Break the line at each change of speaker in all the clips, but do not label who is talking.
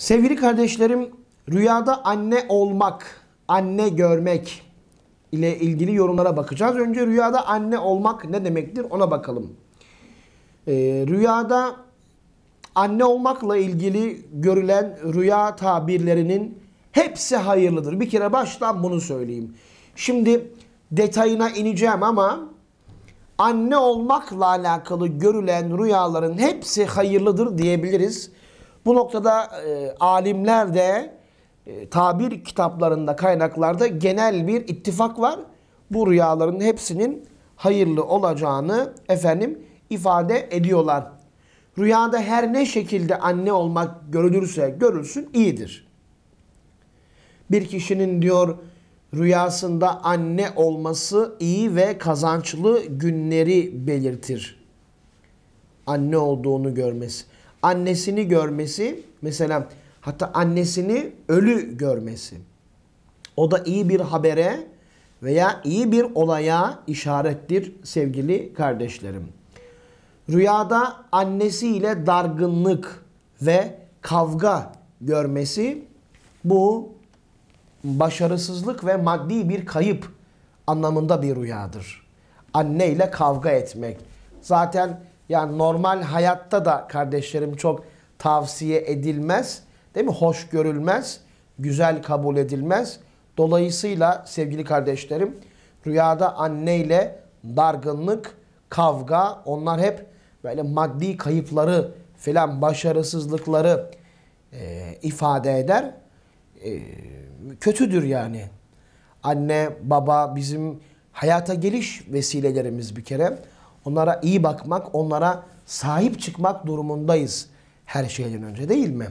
Sevgili kardeşlerim, rüyada anne olmak, anne görmek ile ilgili yorumlara bakacağız. Önce rüyada anne olmak ne demektir ona bakalım. Ee, rüyada anne olmakla ilgili görülen rüya tabirlerinin hepsi hayırlıdır. Bir kere baştan bunu söyleyeyim. Şimdi detayına ineceğim ama anne olmakla alakalı görülen rüyaların hepsi hayırlıdır diyebiliriz. Bu noktada e, alimler de e, tabir kitaplarında, kaynaklarda genel bir ittifak var. Bu rüyaların hepsinin hayırlı olacağını efendim ifade ediyorlar. Rüyada her ne şekilde anne olmak görülürse görülsün iyidir. Bir kişinin diyor rüyasında anne olması iyi ve kazançlı günleri belirtir. Anne olduğunu görmesi annesini görmesi mesela hatta annesini ölü görmesi. O da iyi bir habere veya iyi bir olaya işarettir sevgili kardeşlerim. Rüyada annesiyle dargınlık ve kavga görmesi bu başarısızlık ve maddi bir kayıp anlamında bir rüyadır. Anne ile kavga etmek. Zaten yani normal hayatta da kardeşlerim çok tavsiye edilmez. Değil mi? Hoş görülmez. Güzel kabul edilmez. Dolayısıyla sevgili kardeşlerim rüyada anne ile dargınlık, kavga onlar hep böyle maddi kayıpları filan başarısızlıkları e, ifade eder. E, kötüdür yani. Anne, baba bizim hayata geliş vesilelerimiz bir kere. Onlara iyi bakmak, onlara sahip çıkmak durumundayız her şeyden önce değil mi?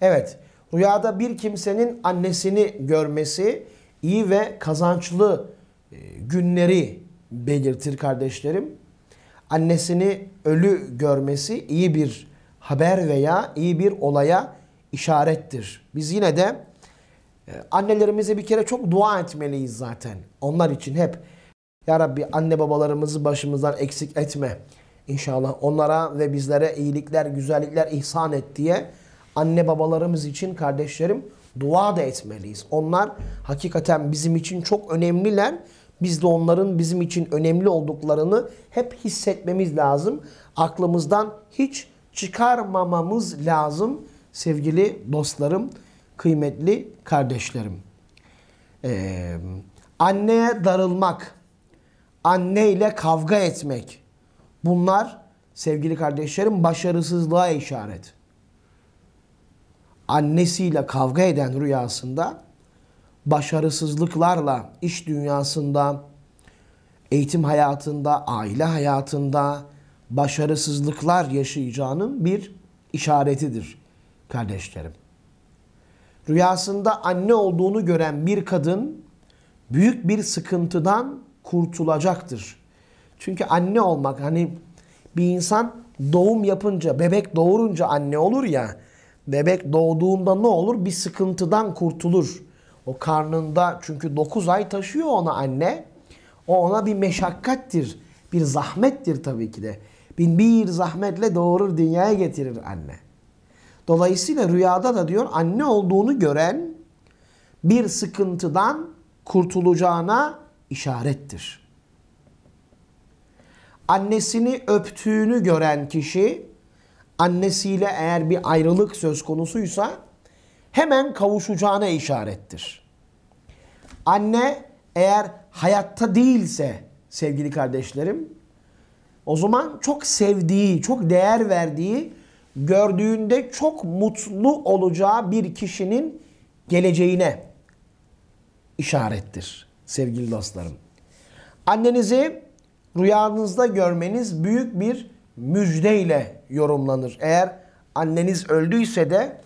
Evet, rüyada bir kimsenin annesini görmesi iyi ve kazançlı e, günleri belirtir kardeşlerim. Annesini ölü görmesi iyi bir haber veya iyi bir olaya işarettir. Biz yine de e, annelerimize bir kere çok dua etmeliyiz zaten. Onlar için hep ya Rabbi anne babalarımızı başımızdan eksik etme. İnşallah onlara ve bizlere iyilikler, güzellikler ihsan et diye anne babalarımız için kardeşlerim dua da etmeliyiz. Onlar hakikaten bizim için çok önemliler. Biz de onların bizim için önemli olduklarını hep hissetmemiz lazım. Aklımızdan hiç çıkarmamamız lazım sevgili dostlarım, kıymetli kardeşlerim. Ee, anneye darılmak anne ile kavga etmek. Bunlar sevgili kardeşlerim başarısızlığa işaret. Annesiyle kavga eden rüyasında başarısızlıklarla iş dünyasında, eğitim hayatında, aile hayatında başarısızlıklar yaşayacağının bir işaretidir kardeşlerim. Rüyasında anne olduğunu gören bir kadın büyük bir sıkıntıdan kurtulacaktır. Çünkü anne olmak hani bir insan doğum yapınca, bebek doğurunca anne olur ya. Bebek doğduğunda ne olur? Bir sıkıntıdan kurtulur. O karnında çünkü 9 ay taşıyor ona anne. O ona bir meşakkattir. Bir zahmettir tabii ki de. Bin bir zahmetle doğurur dünyaya getirir anne. Dolayısıyla rüyada da diyor anne olduğunu gören bir sıkıntıdan kurtulacağına işarettir. Annesini öptüğünü gören kişi annesiyle eğer bir ayrılık söz konusuysa hemen kavuşacağına işarettir. Anne eğer hayatta değilse sevgili kardeşlerim o zaman çok sevdiği, çok değer verdiği, gördüğünde çok mutlu olacağı bir kişinin geleceğine işarettir sevgili dostlarım. Annenizi rüyanızda görmeniz büyük bir müjdeyle yorumlanır. Eğer anneniz öldüyse de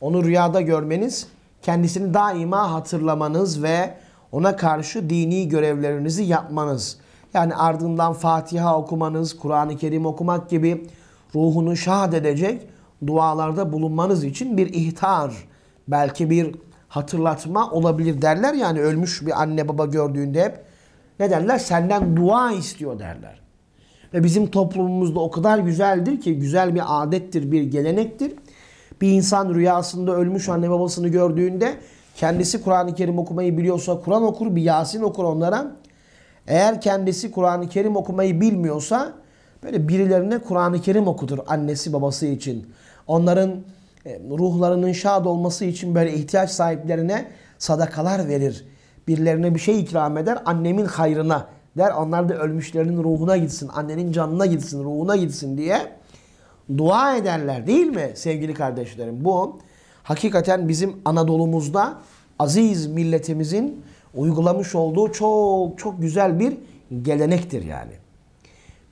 onu rüyada görmeniz kendisini daima hatırlamanız ve ona karşı dini görevlerinizi yapmanız. Yani ardından Fatiha okumanız, Kur'an-ı Kerim okumak gibi ruhunu şahit edecek dualarda bulunmanız için bir ihtar, belki bir hatırlatma olabilir derler. Yani ölmüş bir anne baba gördüğünde hep ne derler? Senden dua istiyor derler. Ve bizim toplumumuzda o kadar güzeldir ki güzel bir adettir, bir gelenektir. Bir insan rüyasında ölmüş anne babasını gördüğünde kendisi Kur'an-ı Kerim okumayı biliyorsa Kur'an okur, bir Yasin okur onlara. Eğer kendisi Kur'an-ı Kerim okumayı bilmiyorsa böyle birilerine Kur'an-ı Kerim okutur annesi babası için. Onların e, ruhlarının şad olması için böyle ihtiyaç sahiplerine sadakalar verir. Birilerine bir şey ikram eder annemin hayrına der. Onlar da ölmüşlerinin ruhuna gitsin, annenin canına gitsin, ruhuna gitsin diye dua ederler değil mi sevgili kardeşlerim? Bu hakikaten bizim Anadolu'muzda aziz milletimizin uygulamış olduğu çok çok güzel bir gelenektir yani.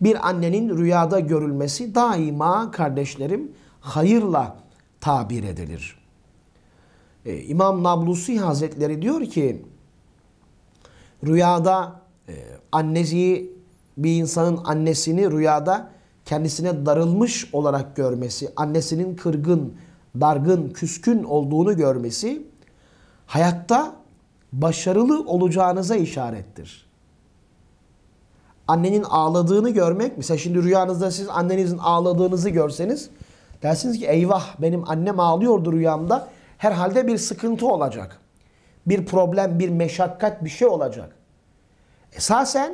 Bir annenin rüyada görülmesi daima kardeşlerim hayırla tabir edilir. ee, İmam Nablusi Hazretleri diyor ki rüyada e, annesi bir insanın annesini rüyada kendisine darılmış olarak görmesi, annesinin kırgın, dargın, küskün olduğunu görmesi hayatta başarılı olacağınıza işarettir. Annenin ağladığını görmek, mesela şimdi rüyanızda siz annenizin ağladığınızı görseniz Dersiniz ki eyvah benim annem ağlıyordu rüyamda. Herhalde bir sıkıntı olacak. Bir problem, bir meşakkat bir şey olacak. Esasen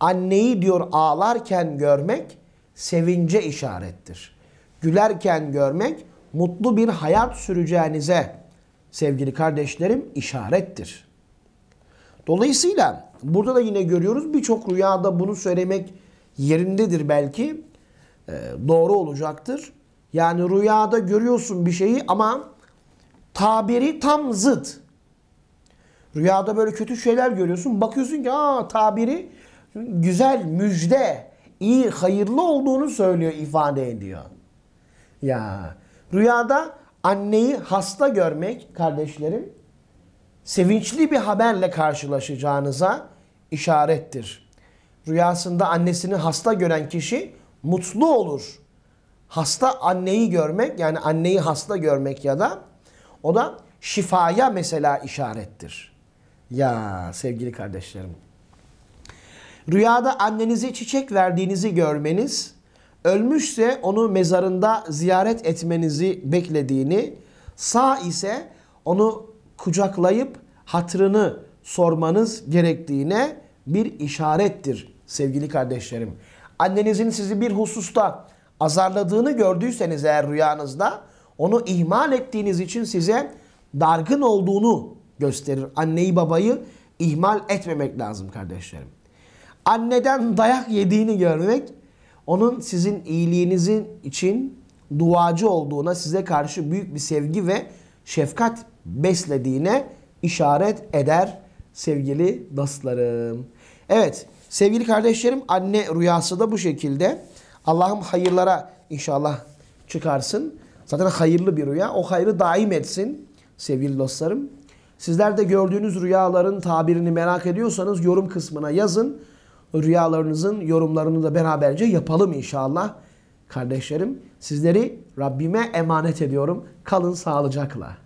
anneyi diyor ağlarken görmek sevince işarettir. Gülerken görmek mutlu bir hayat süreceğinize sevgili kardeşlerim işarettir. Dolayısıyla burada da yine görüyoruz birçok rüyada bunu söylemek yerindedir belki. Ee, doğru olacaktır. Yani rüyada görüyorsun bir şeyi ama tabiri tam zıt. Rüyada böyle kötü şeyler görüyorsun. Bakıyorsun ki aa tabiri güzel, müjde, iyi, hayırlı olduğunu söylüyor, ifade ediyor. Ya rüyada anneyi hasta görmek kardeşlerim sevinçli bir haberle karşılaşacağınıza işarettir. Rüyasında annesini hasta gören kişi mutlu olur hasta anneyi görmek yani anneyi hasta görmek ya da o da şifaya mesela işarettir. Ya sevgili kardeşlerim. Rüyada annenizi çiçek verdiğinizi görmeniz, ölmüşse onu mezarında ziyaret etmenizi beklediğini, sağ ise onu kucaklayıp hatırını sormanız gerektiğine bir işarettir sevgili kardeşlerim. Annenizin sizi bir hususta azarladığını gördüyseniz eğer rüyanızda onu ihmal ettiğiniz için size dargın olduğunu gösterir. Anneyi babayı ihmal etmemek lazım kardeşlerim. Anneden dayak yediğini görmek onun sizin iyiliğinizin için duacı olduğuna, size karşı büyük bir sevgi ve şefkat beslediğine işaret eder sevgili dostlarım. Evet sevgili kardeşlerim anne rüyası da bu şekilde. Allah'ım hayırlara inşallah çıkarsın. Zaten hayırlı bir rüya. O hayrı daim etsin sevgili dostlarım. Sizler de gördüğünüz rüyaların tabirini merak ediyorsanız yorum kısmına yazın. Rüyalarınızın yorumlarını da beraberce yapalım inşallah. Kardeşlerim sizleri Rabbime emanet ediyorum. Kalın sağlıcakla.